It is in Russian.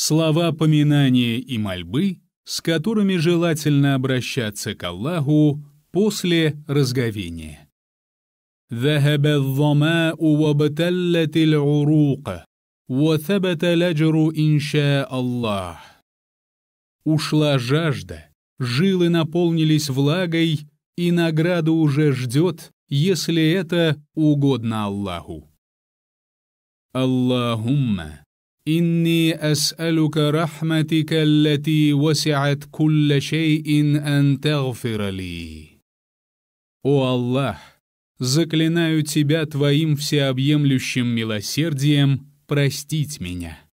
Слова поминания и мольбы, с которыми желательно обращаться к Аллаху после разговения. ذهب الظماء وابتلت العروق وثبت الأجر إن شاء الله Ушла жажда, жилы наполнились влагой, и награда уже ждет, если это угодно Аллаху. Аллахумма إني أسألك رحمتك التي وسعت كل شيء أن تغفر لي. О Аллах, заклинаю Тебя Твоим всеобъемлющим милосердием простить меня.